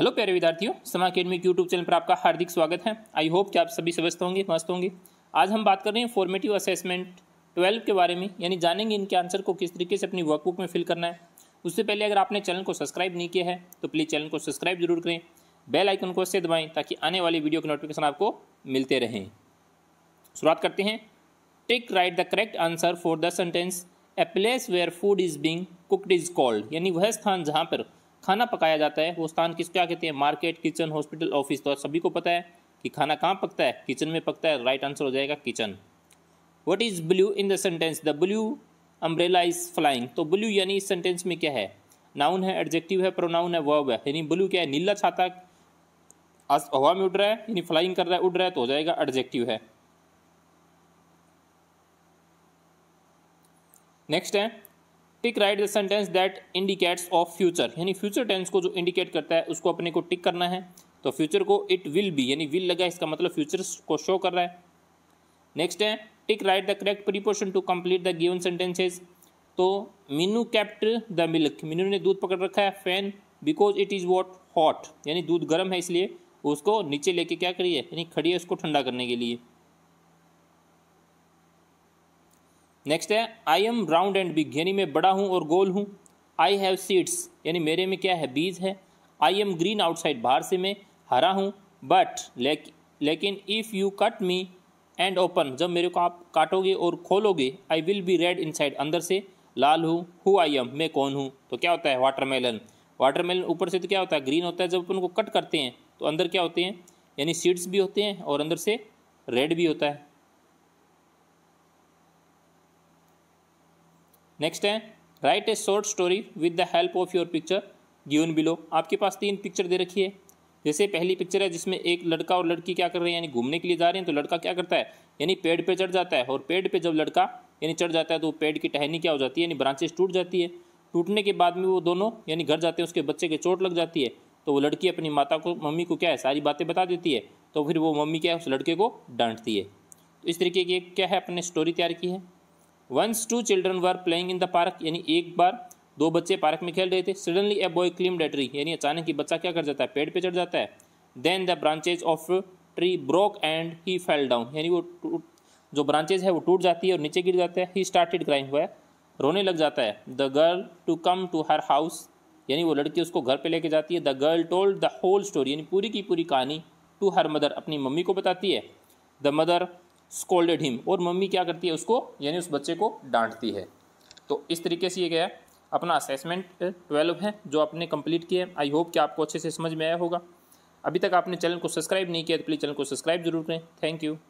hello प्यारे विद्यार्थियों समा अकेडमी यूट्यूब चैनल पर आपका हार्दिक स्वागत है आई होप कि आप सभी स्वस्थ होंगे मस्त होंगे आज हम बात कर रहे हैं फॉर्मेटिव असेसमेंट ट्वेल्व के बारे में यानी जानेंगे इनके आंसर को किस तरीके से अपनी वर्कबुक में फिल करना है उससे पहले अगर आपने चैनल को सब्सक्राइब नहीं किया है तो प्लीज़ चैनल को सब्सक्राइब जरूर करें बेल आइकन को से दबाएँ ताकि आने वाली वीडियो के नोटिफिकेशन आपको मिलते रहें शुरुआत करते हैं take right the correct answer for the sentence a place where food is being cooked is called यानी वह स्थान जहाँ पर खाना पकाया जाता है वो स्थान किस क्या कहते हैं मार्केट किचन हॉस्पिटल ऑफिस तो सभी को पता है कि खाना कहाँ पकता है किचन में पकता है राइट आंसर हो जाएगा kitchen what is blue in the sentence the blue umbrella is flying तो ब्लू यानी इस सेंटेंस में क्या है नाउन है एडजेक्टिव है प्रोनाउन है वर्ब है यानी ब्लू क्या है नीला छाता हवा में उड़ रहा है यानी फ्लाइंग कर रहा है उड़ रहा है तो हो जाएगा एडजेक्टिव है नेक्स्ट है tick right the sentence that indicates of future यानी फ्यूचर टेंस को जो इंडिकेट करता है उसको अपने को टिक करना है तो फ्यूचर को इट विल बी यानी विल लगा इसका मतलब फ्यूचर को शो कर रहा है नेक्स्ट है tick right the correct preposition to complete the given sentences तो Meenu kept the milk Meenu ने दूध पकड़ रखा है fan because it is what hot यानी दूध गर्म है इसलिए उसको नीचे लेके क्या करिए यानी खड़ी है उसको ठंडा करने के लिए नेक्स्ट है I am round and big यानी मैं बड़ा हूँ और गोल हूँ आई हैव सीड्स यानी मेरे में क्या है बीज है आई एम ग्रीन आउटसाइड बाहर से मैं हरा हूँ बट लेकिन if you cut me and open जब मेरे को आप काटोगे और खोलोगे I will be red side अंदर से लाल हूँ हु आई एम मैं कौन हूँ तो क्या होता है वाटरमेलन वाटरमेलन ऊपर से तो क्या होता है ग्रीन होता है जब अपन को कट करते हैं तो अंदर क्या होते हैं यानी सीड्स भी होते हैं और अंदर से रेड भी होता है नेक्स्ट है write a short story with the help of your picture given below आपके पास तीन पिक्चर दे रखी है जैसे पहली पिक्चर है जिसमें एक लड़का और लड़की क्या कर रहे हैं यानी घूमने के लिए जा रहे हैं तो लड़का क्या करता है यानी पेड़ पे चढ़ जाता है और पेड़ पे जब लड़का यानी चढ़ जाता है तो पेड़ की टहनी क्या हो जाती है यानी ब्रांचेस टूट जाती है टूटने के बाद में वो दोनों यानी घर जाते हैं उसके बच्चे के चोट लग जाती है तो वो लड़की अपनी माता को मम्मी को क्या है सारी बातें बता देती है तो फिर वो मम्मी क्या है उस लड़के को डांटती है तो इस तरीके की क्या है अपने स्टोरी तैयार की है once two children were playing in the park यानी एक बार दो बच्चे पार्क में खेल रहे थे suddenly a boy climbed the tree यानी अचानक ही बच्चा क्या कर जाता है पेड़ पे चढ़ जाता है then the branches of tree broke and he fell down यानी वो जो ब्रांचेज है वो टूट जाती है और नीचे गिर जाता है ही स्टार्टेड क्राइम हुआ है रोने लग जाता है the girl to come to her house यानी वो लड़की उसको घर पे लेके जाती है the girl told the whole story यानी पूरी की पूरी कहानी टू हर मदर अपनी मम्मी को बताती है द मदर स्कोल्डेड हिम और मम्मी क्या करती है उसको यानी उस बच्चे को डांटती है तो इस तरीके से ये गया अपना असेसमेंट ट्वेल्व है जो आपने कंप्लीट किया है आई होप कि आपको अच्छे से समझ में आया होगा अभी तक आपने चैनल को सब्सक्राइब नहीं किया तो प्लीज़ चैनल को सब्सक्राइब जरूर करें थैंक यू